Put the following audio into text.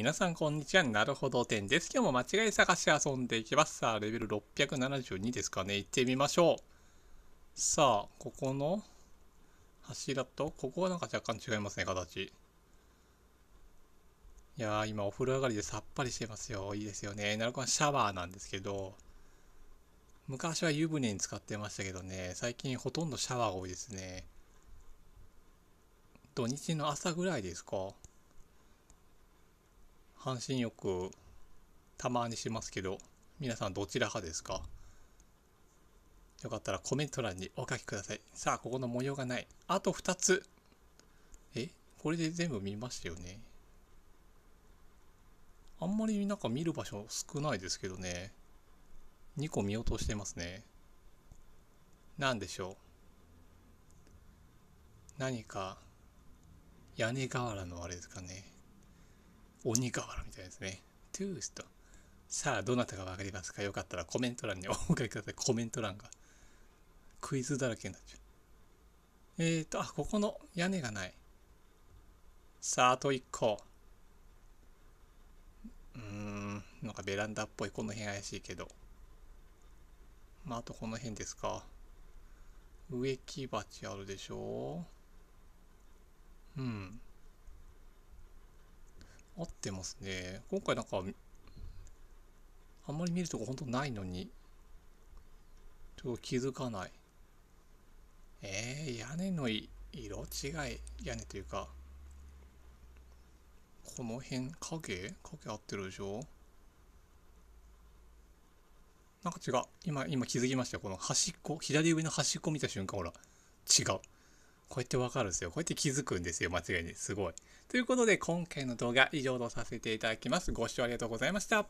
皆さんこんにちは。なるほど点です。今日も間違い探し遊んでいきます。さあ、レベル672ですかね。行ってみましょう。さあ、ここの柱と、ここはなんか若干違いますね、形。いやー、今お風呂上がりでさっぱりしてますよ。いいですよね。なるほど、シャワーなんですけど、昔は湯船に使ってましたけどね、最近ほとんどシャワーが多いですね。土日の朝ぐらいですか半身浴たまにしますけど皆さんどちら派ですかよかったらコメント欄にお書きくださいさあここの模様がないあと2つえこれで全部見ましたよねあんまりなんか見る場所少ないですけどね2個見落としてますね何でしょう何か屋根瓦のあれですかね鬼瓦みたいですね。トゥースと。さあ、どなたが分かりますかよかったらコメント欄にお書きください。コメント欄が。クイズだらけになっちゃう。えーと、あ、ここの屋根がない。さあ、あと一個。うーん、なんかベランダっぽい。この辺怪しいけど。まあ、あとこの辺ですか。植木鉢あるでしょうん。合ってますね。今回なんか、あんまり見るとこ本当ないのに、ちょっと気づかない。えー、屋根の色違い、屋根というか、この辺、影影合ってるでしょなんか違う。今、今気づきましたよ。この端っこ、左上の端っこ見た瞬間、ほら、違う。こうやってわかるんですよ。こうやって気づくんですよ。間違いに。すごい。ということで、今回の動画以上とさせていただきます。ご視聴ありがとうございました。